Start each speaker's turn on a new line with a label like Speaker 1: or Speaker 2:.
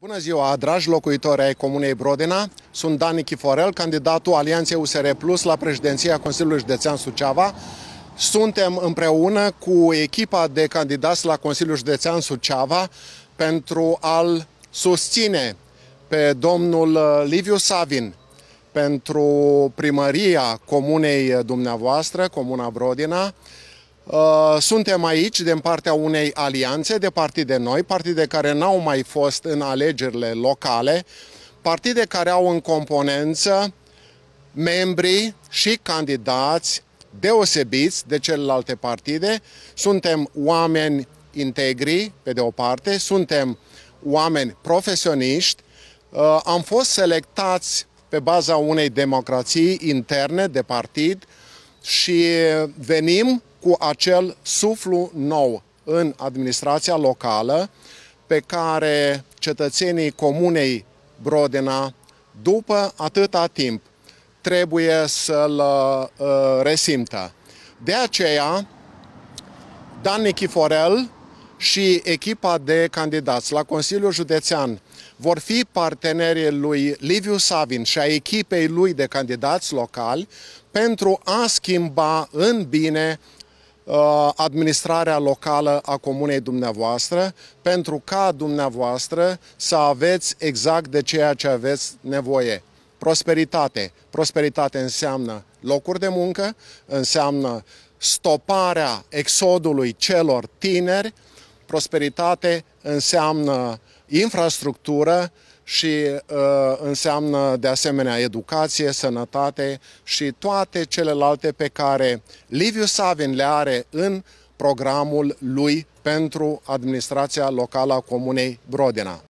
Speaker 1: Bună ziua, dragi locuitori ai Comunei Brodena! Sunt Dan Nichiforel, candidatul Alianței USR Plus la președinția Consiliului Județean Suceava. Suntem împreună cu echipa de candidați la Consiliul Județean Suceava pentru a-l susține pe domnul uh, Liviu Savin pentru primăria comunei uh, dumneavoastră, Comuna Brodina, Uh, suntem aici din partea unei alianțe de partide noi, partide care n-au mai fost în alegerile locale, partide care au în componență membrii și candidați deosebiți de celelalte partide. Suntem oameni integri, pe de o parte, suntem oameni profesioniști, uh, am fost selectați pe baza unei democrații interne de partid, și venim cu acel suflu nou în administrația locală pe care cetățenii comunei Brodena, după atâta timp, trebuie să-l uh, resimtă. De aceea, Dan Nichiforel, și echipa de candidați la Consiliul Județean vor fi partenerii lui Liviu Savin și a echipei lui de candidați locali pentru a schimba în bine uh, administrarea locală a comunei dumneavoastră pentru ca dumneavoastră să aveți exact de ceea ce aveți nevoie. Prosperitate. Prosperitate înseamnă locuri de muncă, înseamnă stoparea exodului celor tineri, Prosperitate înseamnă infrastructură și uh, înseamnă de asemenea educație, sănătate și toate celelalte pe care Liviu Savin le are în programul lui pentru administrația locală a Comunei Brodina.